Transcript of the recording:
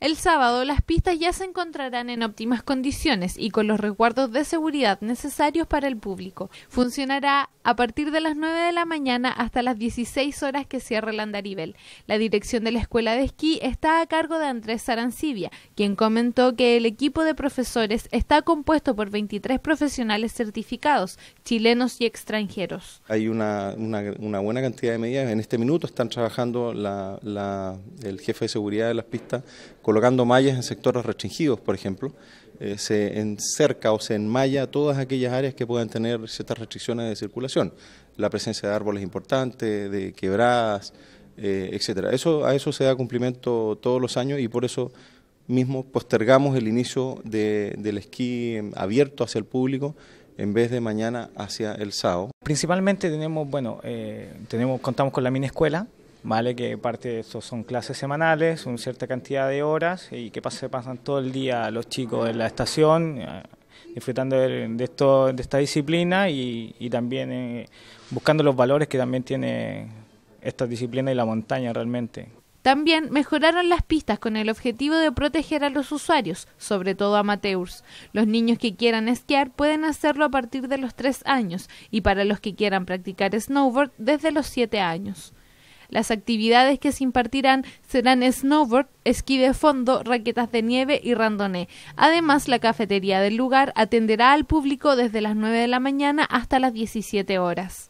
El sábado las pistas ya se encontrarán en óptimas condiciones y con los resguardos de seguridad necesarios para el público. Funcionará a partir de las 9 de la mañana hasta las 16 horas que cierra el andarivel. La dirección de la escuela de esquí está a cargo de Andrés Sarancibia, quien comentó que el equipo de profesores está compuesto por 23 profesionales certificados, chilenos y extranjeros. Hay una, buena cantidad de medidas. En este minuto están trabajando el jefe de seguridad de las pistas colocando mallas en sectores restringidos, por ejemplo, eh, se encerca o se enmaya todas aquellas áreas que puedan tener ciertas restricciones de circulación, la presencia de árboles importantes, de quebradas, eh, etcétera. Eso, a eso se da cumplimiento todos los años y por eso mismo postergamos el inicio del esquí abierto hacia el público en vez de mañana hacia el sábado. Principalmente tenemos, bueno, eh, tenemos, contamos con la mini escuela, ¿vale? Que parte de esto son clases semanales, una cierta cantidad de horas y que se pasan todo el día los chicos en la estación eh, disfrutando de, esto, de esta disciplina y, también eh, buscando los valores que también tiene esta disciplina y la montaña realmente. También mejoraron las pistas con el objetivo de proteger a los usuarios, sobre todo amateurs. Los niños que quieran esquiar pueden hacerlo a partir de los 3 años y para los que quieran practicar snowboard desde los 7 años. Las actividades que se impartirán serán snowboard, esquí de fondo, raquetas de nieve y randoné. Además, la cafetería del lugar atenderá al público desde las 9 de la mañana hasta las 17 horas.